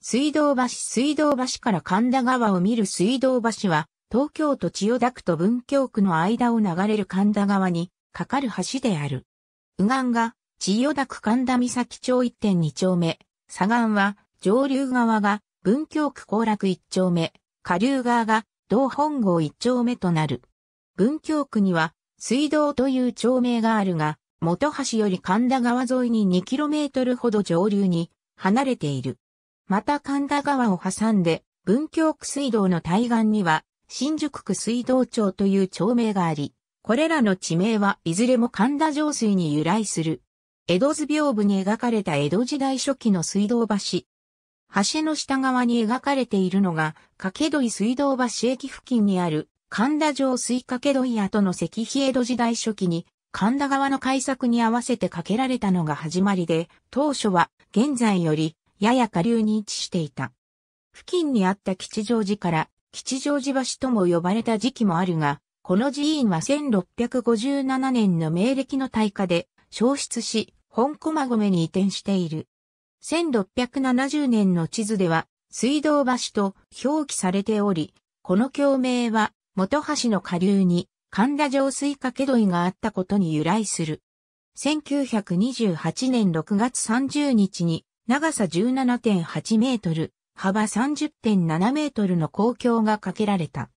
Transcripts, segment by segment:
水道橋水道橋から神田川を見る水道橋は、東京都千代田区と文京区の間を流れる神田川に、かかる橋である。右岸が、千代田区神田岬町1.2丁目、左岸は、上流側が、文京区後楽1丁目、下流側が、道本郷1丁目となる。文京区には、水道という町名があるが、元橋より神田川沿いに 2km ほど上流に、離れている。また神田川を挟んで、文京区水道の対岸には、新宿区水道町という町名があり、これらの地名はいずれも神田上水に由来する。江戸図屏風に描かれた江戸時代初期の水道橋。橋の下側に描かれているのが、掛戸井水道橋駅付近にある、神田上水掛戸井跡の石碑江戸時代初期に、神田川の開削に合わせてかけられたのが始まりで、当初は現在よりやや下流に位置していた。付近にあった吉祥寺から吉祥寺橋とも呼ばれた時期もあるが、この寺院は1657年の明暦の大火で消失し、本駒込に移転している。1670年の地図では、水道橋と表記されており、この橋名は、元橋の下流に神田城水掛け土井があったことに由来する。1928年6月30日に長さ17.8メートル、幅30.7メートルの公共が架けられた。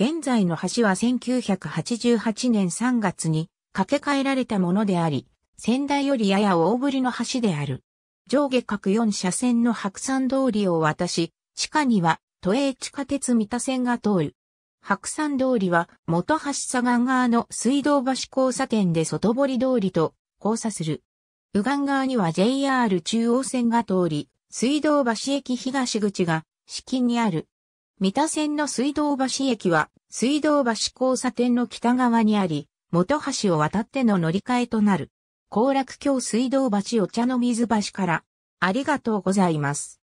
現在の橋は1988年3月に架け替えられたものであり、仙台よりやや大ぶりの橋である。上下各4車線の白山通りを渡し、地下には都営地下鉄三田線が通る。白山通りは元橋左岸側の水道橋交差点で外堀通りと交差する。右岸側には JR 中央線が通り、水道橋駅東口が、至近にある。三田線の水道橋駅は、水道橋交差点の北側にあり、元橋を渡っての乗り換えとなる。高楽橋水道橋お茶の水橋から、ありがとうございます。